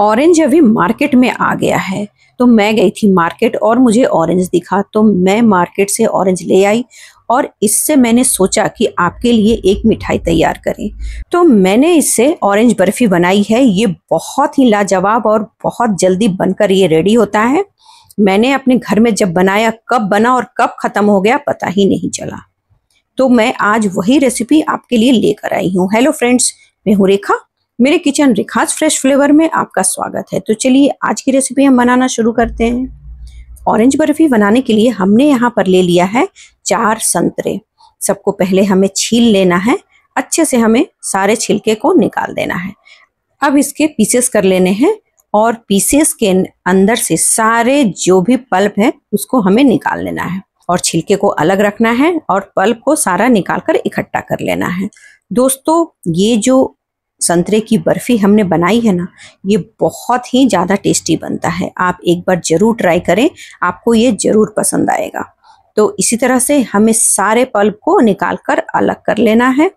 orange अभी market में आ गया है तो मैं गई थी मार्केट और मुझे ऑरेंज दिखा तो मैं मार्केट से ऑरेंज ले आई और इससे मैंने सोचा कि आपके लिए एक मिठाई तैयार करें तो मैंने इससे ऑरेंज बर्फ़ी बनाई है ये बहुत ही लाजवाब और बहुत जल्दी बनकर ये रेडी होता है मैंने अपने घर में जब बनाया कब बना और कब ख़त्म हो गया पता ही नहीं चला तो मैं आज वही रेसिपी आपके लिए लेकर आई हूँ हेलो फ्रेंड्स मैं हूँ रेखा मेरे किचन रिखाज फ्रेश फ्लेवर में आपका स्वागत है तो चलिए आज की रेसिपी हम बनाना शुरू करते हैं ऑरेंज बर्फी बनाने के लिए हमने यहाँ पर ले लिया है चार संतरे सबको पहले हमें छील लेना है अच्छे से हमें सारे छिलके को निकाल देना है अब इसके पीसेस कर लेने हैं और पीसेस के अंदर से सारे जो भी पल्प है उसको हमें निकाल लेना है और छिलके को अलग रखना है और पल्प को सारा निकाल कर इकट्ठा कर लेना है दोस्तों ये जो संतरे की बर्फ़ी हमने बनाई है ना ये बहुत ही ज़्यादा टेस्टी बनता है आप एक बार ज़रूर ट्राई करें आपको ये ज़रूर पसंद आएगा तो इसी तरह से हमें सारे पल्प को निकाल कर अलग कर लेना है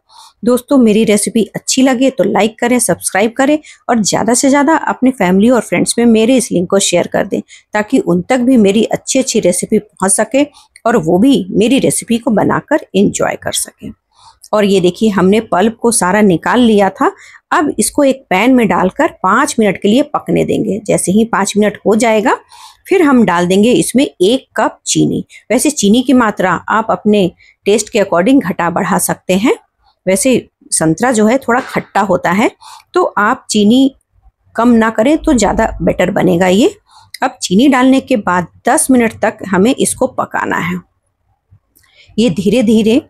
दोस्तों मेरी रेसिपी अच्छी लगे तो लाइक करें सब्सक्राइब करें और ज़्यादा से ज़्यादा अपने फैमिली और फ्रेंड्स में मेरे इस लिंक को शेयर कर दें ताकि उन तक भी मेरी अच्छी अच्छी रेसिपी पहुंच सके और वो भी मेरी रेसिपी को बनाकर एंजॉय कर सकें और ये देखिए हमने पल्प को सारा निकाल लिया था अब इसको एक पैन में डालकर पाँच मिनट के लिए पकने देंगे जैसे ही पाँच मिनट हो जाएगा फिर हम डाल देंगे इसमें एक कप चीनी वैसे चीनी की मात्रा आप अपने टेस्ट के अकॉर्डिंग घटा बढ़ा सकते हैं वैसे संतरा जो है थोड़ा खट्टा होता है तो आप चीनी कम ना करें तो ज़्यादा बेटर बनेगा ये अब चीनी डालने के बाद 10 मिनट तक हमें इसको पकाना है ये धीरे धीरे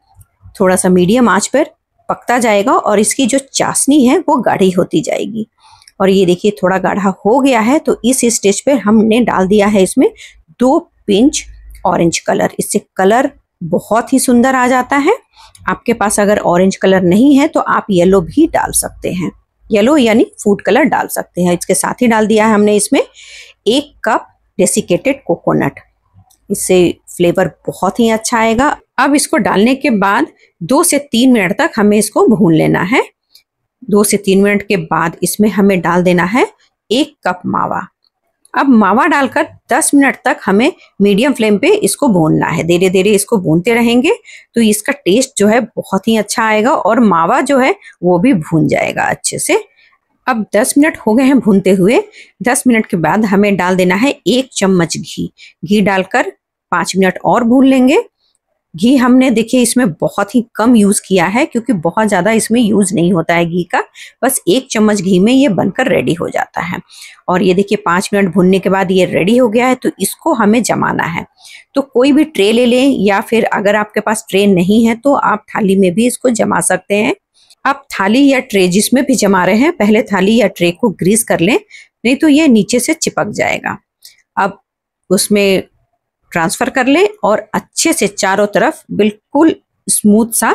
थोड़ा सा मीडियम आंच पर पकता जाएगा और इसकी जो चाशनी है वो गाढ़ी होती जाएगी और ये देखिए थोड़ा गाढ़ा हो गया है तो इस स्टेज पर हमने डाल दिया है इसमें दो पिंच ऑरेंज कलर इससे कलर बहुत ही सुंदर आ जाता है आपके पास अगर ऑरेंज कलर नहीं है तो आप येलो भी डाल सकते हैं येलो यानी फूड कलर डाल सकते हैं इसके साथ ही डाल दिया है हमने इसमें एक कप डेसिकेटेड कोकोनट इससे फ्लेवर बहुत ही अच्छा आएगा अब इसको डालने के बाद दो से तीन मिनट तक हमें इसको भून लेना है दो से तीन मिनट के बाद इसमें हमें डाल देना है एक कप मावा अब मावा डालकर 10 मिनट तक हमें मीडियम फ्लेम पे इसको भूनना है धीरे धीरे इसको भूनते रहेंगे तो इसका टेस्ट जो है बहुत ही अच्छा आएगा और मावा जो है वो भी भून जाएगा अच्छे से अब 10 मिनट हो गए हैं भूनते हुए 10 मिनट के बाद हमें डाल देना है एक चम्मच घी घी डालकर पाँच मिनट और भून लेंगे घी हमने देखिए इसमें बहुत ही कम यूज किया है क्योंकि बहुत ज्यादा इसमें यूज नहीं होता है घी का बस एक चम्मच घी में ये बनकर रेडी हो जाता है और ये देखिए पाँच मिनट भूनने के बाद ये रेडी हो गया है तो इसको हमें जमाना है तो कोई भी ट्रे ले लें या फिर अगर आपके पास ट्रे नहीं है तो आप थाली में भी इसको जमा सकते हैं आप थाली या ट्रे जिसमें भी जमा रहे हैं पहले थाली या ट्रे को ग्रीस कर लें नहीं तो ये नीचे से चिपक जाएगा अब उसमें ट्रांसफर कर लें और अच्छे से चारों तरफ बिल्कुल स्मूथ सा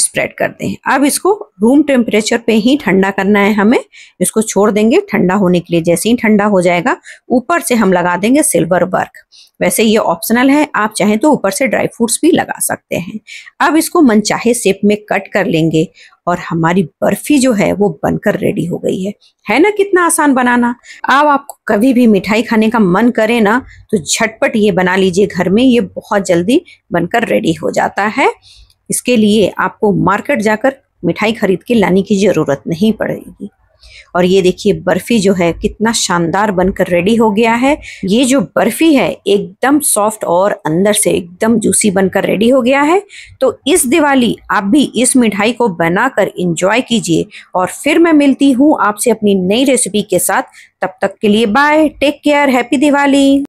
स्प्रेड कर दें अब इसको रूम टेम्परेचर पे ही ठंडा करना है हमें इसको छोड़ देंगे ठंडा होने के लिए जैसे ही ठंडा हो जाएगा ऊपर से हम लगा देंगे सिल्वर वर्क वैसे ये ऑप्शनल है आप चाहें तो ऊपर से ड्राई फ्रूट्स भी लगा सकते हैं अब इसको मनचाहे शेप में कट कर लेंगे और हमारी बर्फी जो है वो बनकर रेडी हो गई है है ना कितना आसान बनाना अब आपको कभी भी मिठाई खाने का मन करे ना तो झटपट ये बना लीजिए घर में ये बहुत जल्दी बनकर रेडी हो जाता है इसके लिए आपको मार्केट जाकर मिठाई खरीद के लाने की ज़रूरत नहीं पड़ेगी और ये देखिए बर्फ़ी जो है कितना शानदार बनकर रेडी हो गया है ये जो बर्फ़ी है एकदम सॉफ्ट और अंदर से एकदम जूसी बनकर रेडी हो गया है तो इस दिवाली आप भी इस मिठाई को बनाकर इंजॉय कीजिए और फिर मैं मिलती हूँ आपसे अपनी नई रेसिपी के साथ तब तक के लिए bye take care happy Diwali